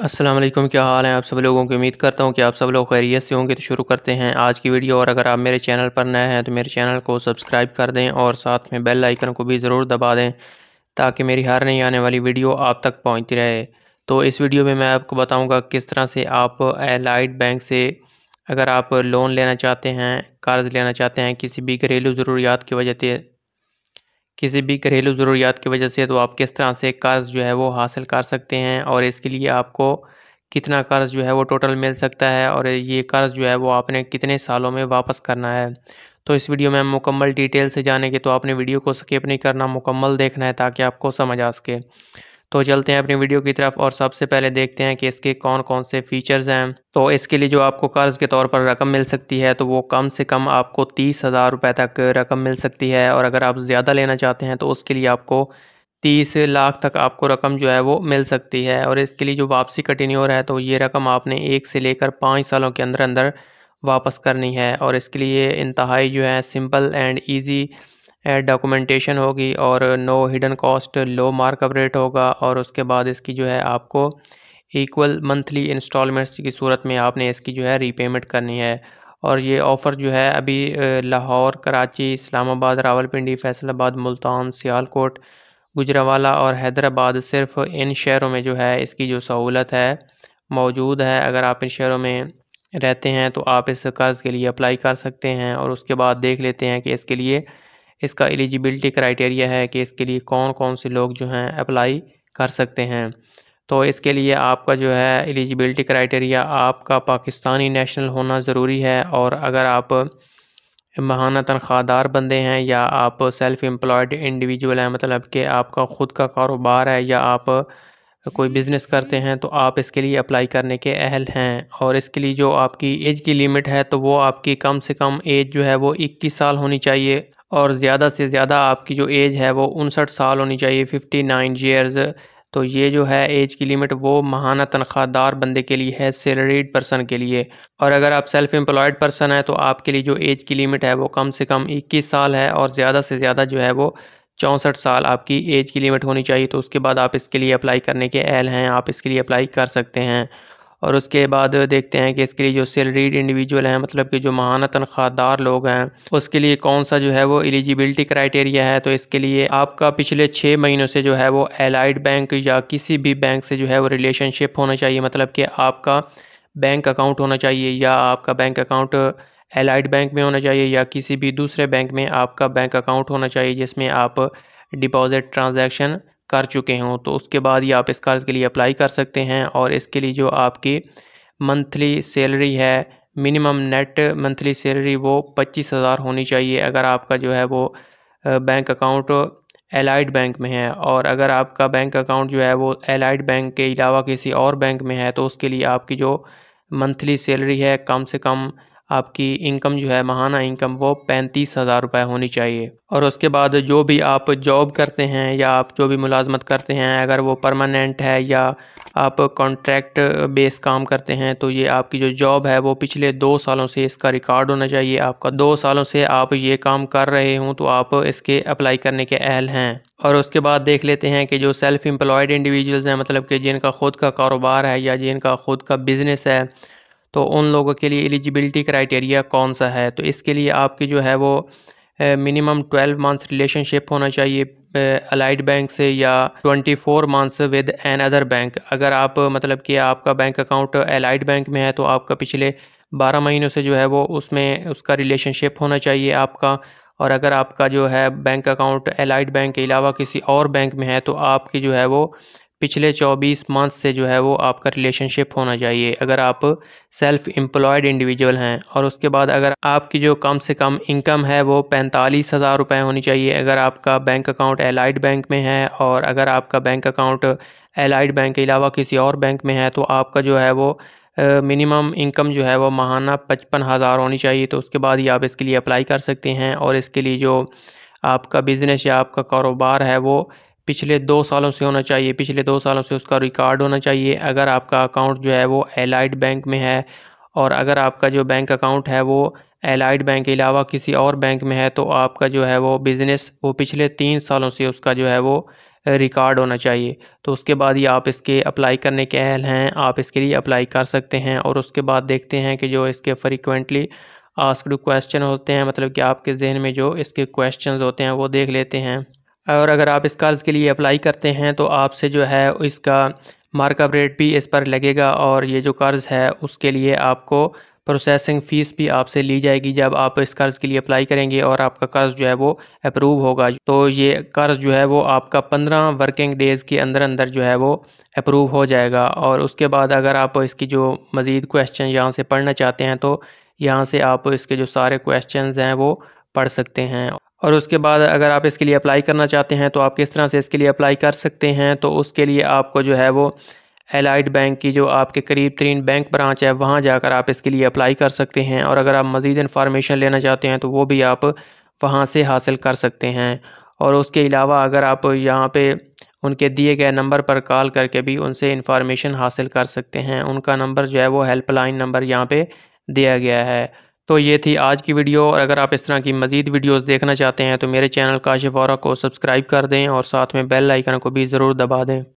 असलम क्या हाल है आप सब लोगों की उम्मीद करता हूँ कि आप सब लोग खैरियत से होंगे तो शुरू करते हैं आज की वीडियो और अगर आप मेरे चैनल पर नए हैं तो मेरे चैनल को सब्सक्राइब कर दें और साथ में बेल आइकन को भी ज़रूर दबा दें ताकि मेरी हर नई आने वाली वीडियो आप तक पहुँचती रहे तो इस वीडियो में मैं आपको बताऊँगा किस तरह से आप एलाइट बैंक से अगर आप लोन लेना चाहते हैं कर्ज़ लेना चाहते हैं किसी भी घरेलू ज़रूरियात की वजह से किसी भी घरेलू ज़रूरियात की वजह से तो आप किस तरह से कर्ज़ जो है वो हासिल कर सकते हैं और इसके लिए आपको कितना कर्ज़ जो है वो टोटल मिल सकता है और ये कर्ज़ जो है वो आपने कितने सालों में वापस करना है तो इस वीडियो में मुकम्मल डिटेल से जानेंगे तो आपने वीडियो को स्किप नहीं करना मुकम्मल देखना है ताकि आपको समझ आ सके तो चलते हैं अपनी वीडियो की तरफ और सबसे पहले देखते हैं कि इसके कौन कौन से फीचर्स हैं तो इसके लिए जो आपको कर्ज़ के तौर पर रकम मिल सकती है तो वो कम से कम आपको तीस हज़ार रुपये तक रकम मिल सकती है और अगर आप ज़्यादा लेना चाहते हैं तो उसके लिए आपको तीस लाख तक आपको रकम जो है वो मिल सकती है और इसके लिए जो वापसी का है तो ये रकम आपने एक से लेकर पाँच सालों के अंदर अंदर वापस करनी है और इसके लिए इंतहाई जो है सिंपल एंड ईजी डॉक्यूमेंटेशन होगी और no hidden cost low markup rate होगा और उसके बाद इसकी जो है आपको इक्वल मंथली इंस्टॉलमेंट्स की सूरत में आपने इसकी जो है रीपेमेंट करनी है और ये ऑफ़र जो है अभी लाहौर कराची इस्लामाबाद रावलपिंडी फैसलाबाद मुल्तान सियालकोट गुजरावाला और हैदराबाद सिर्फ इन शहरों में जो है इसकी जो सहूलत है मौजूद है अगर आप इन शहरों में रहते हैं तो आप इस कर्ज़ के लिए अप्लाई कर सकते हैं और उसके बाद देख लेते हैं कि इसके लिए इसका एलिजिबिलिटी क्राइटेरिया है कि इसके लिए कौन कौन से लोग जो हैं अप्लाई कर सकते हैं तो इसके लिए आपका जो है एलिजिबिलिटी क्राइटेरिया आपका पाकिस्तानी नेशनल होना ज़रूरी है और अगर आप महाना तनख्वाहदार बंदे हैं या आप सेल्फ़ एम्प्लॉयड इंडिविजुअल हैं मतलब कि आपका ख़ुद का कारोबार है या आप कोई बिज़नेस करते हैं तो आप इसके लिए अप्लाई करने के अहल हैं और इसके लिए जो आपकी एज की लिमिट है तो वो आपकी कम से कम एज जो है वो 21 साल होनी चाहिए और ज़्यादा से ज़्यादा आपकी जो एज है वो उनसठ साल होनी चाहिए फिफ्टी नाइन ईयर्स तो ये जो है एज की लिमिट वो महाना तनख्वाहदार बंदे के लिए है सैलरीड पर्सन के लिए और अगर आप सेल्फ एम्प्लॉयड पर्सन हैं तो आपके लिए जो एज की लिमिट है वो कम से कम 21 साल है और ज़्यादा से ज़्यादा जो है वो चौंसठ साल आपकी एज की लिमिट होनी चाहिए तो उसके बाद आप इसके लिए अप्लाई करने के अहल हैं आप इसके लिए अप्लाई कर सकते हैं और उसके बाद देखते हैं कि इसके लिए जो सैलरीड इंडिविजुअल हैं मतलब कि जो महाना तनख्वाहदार लोग हैं उसके लिए कौन सा जो है वो एलिजिबिलिटी क्राइटेरिया है तो इसके लिए आपका पिछले छः महीनों से जो है वो एलाइड बैंक या किसी भी बैंक से जो है वो रिलेशनशिप होना चाहिए मतलब कि आपका बैंक अकाउंट होना चाहिए या आपका बैंक अकाउंट एलाइड बैंक में होना चाहिए या किसी भी दूसरे बैंक में आपका बैंक अकाउंट होना चाहिए जिसमें आप डिपॉजिट ट्रांजैक्शन कर चुके हों तो उसके बाद ही आप इस कर्ज़ के लिए अप्लाई कर सकते हैं और इसके लिए जो आपकी मंथली सैलरी है मिनिमम नेट मंथली सैलरी वो पच्चीस हज़ार होनी चाहिए अगर आपका जो है वो बैंक अकाउंट एलाइड बैंक में है और अगर आपका बैंक अकाउंट जो है वो एलाइड बैंक के अलावा किसी और बैंक में है तो उसके लिए आपकी जो मंथली सैलरी है कम से कम आपकी इनकम जो है महाना इनकम वो पैंतीस हज़ार रुपये होनी चाहिए और उसके बाद जो भी आप जॉब करते हैं या आप जो भी मुलाजमत करते हैं अगर वो परमानेंट है या आप कॉन्ट्रैक्ट बेस काम करते हैं तो ये आपकी जो जॉब है वो पिछले दो सालों से इसका रिकॉर्ड होना चाहिए आपका दो सालों से आप ये काम कर रहे हों तो आप इसके अप्लाई करने के अहल हैं और उसके बाद देख लेते हैं कि जो सेल्फ़ एम्प्लॉयड इंडिविजुअल्स हैं मतलब कि जिनका ख़ुद का कारोबार है या जिनका ख़ुद का बिज़नेस है तो उन लोगों के लिए एलिजिबिलिटी क्राइटेरिया कौन सा है तो इसके लिए आपकी जो है वो मिनिमम ट्वेल्व मंथ्स रिलेशनशिप होना चाहिए अलाइड बैंक से या twenty four months with another bank अगर आप मतलब कि आपका बैंक अकाउंट अलाइड बैंक में है तो आपका पिछले बारह महीनों से जो है वो उसमें उसका रिलेशनशिप होना चाहिए आपका और अगर आपका जो है बैंक अकाउंट एलाइड बैंक के अलावा किसी और बैंक में है तो आपकी जो है वो पिछले 24 मंथ से जो है वो आपका रिलेशनशिप होना चाहिए अगर आप सेल्फ एम्प्लॉयड इंडिविजुअल हैं और उसके बाद अगर आपकी जो कम से कम इनकम है वो पैंतालीस हज़ार रुपये होनी चाहिए अगर आपका बैंक अकाउंट एलाइड बैंक में है और अगर आपका बैंक अकाउंट एलाइड बैंक के अलावा किसी और बैंक में है तो आपका जो है वो मिनिमम इनकम जो है वो माहाना पचपन हज़ार होनी चाहिए तो उसके बाद ही आप इसके लिए अप्लाई कर सकते हैं और इसके लिए जो आपका बिज़नेस या आपका कारोबार है वो पिछले दो सालों से होना चाहिए पिछले दो सालों से उसका रिकॉर्ड होना चाहिए अगर आपका अकाउंट जो है वो एलाइड बैंक में है और अगर आपका जो बैंक अकाउंट है वो एलाइड बैंक के अलावा किसी और बैंक में है तो आपका जो है वो बिज़नेस वो पिछले तीन सालों से उसका जो है वो रिकॉर्ड होना चाहिए तो उसके बाद ही आप इसके अप्लाई करने के अहल हैं आप इसके लिए अप्लाई कर सकते हैं और उसके बाद देखते हैं कि जो इसके फ्रिक्वेंटली आस्कड क्वेश्चन होते हैं मतलब कि आपके जहन में जो इसके क्वेश्चन होते हैं वो देख लेते हैं और अगर आप इस कर्ज़ के लिए अप्लाई करते हैं तो आपसे जो है इसका मार्कअप रेट भी इस पर लगेगा और ये जो कर्ज़ है उसके लिए आपको प्रोसेसिंग फ़ीस भी आपसे ली जाएगी जब आप इस कर्ज़ के लिए अप्लाई करेंगे और आपका कर्ज़ जो है वो अप्रूव होगा तो ये कर्ज़ जो है वो आपका पंद्रह वर्किंग डेज़ के अंदर अंदर जो है वो अप्रूव हो जाएगा और उसके बाद अगर आप इसकी जो मज़ीद क्वेश्चन यहाँ से पढ़ना चाहते हैं तो यहाँ से आप इसके जो सारे क्वेश्चन हैं वो पढ़ सकते हैं और उसके बाद अगर आप इसके लिए अप्लाई करना चाहते हैं तो आप किस तरह से इसके लिए अप्लाई कर सकते हैं तो उसके लिए आपको जो है वो एलाइड बैंक की जो आपके करीब तरीन बैंक ब्रांच है वहाँ जाकर आप इसके लिए अप्लाई कर सकते हैं और अगर आप मज़ीद इन्फॉर्मेशन लेना चाहते हैं तो वो भी आप वहाँ से हासिल कर सकते हैं और उसके अलावा अगर आप यहाँ पे उनके दिए गए नंबर पर कॉल करके भी उनसे इंफॉर्मेशन हासिल कर सकते हैं उनका नंबर जो है वो हेल्पलाइन नंबर यहाँ पे दिया गया है तो ये थी आज की वीडियो और अगर आप इस तरह की मज़ीद वीडियोस देखना चाहते हैं तो मेरे चैनल काशिफ को सब्सक्राइब कर दें और साथ में बेल आइकन को भी ज़रूर दबा दें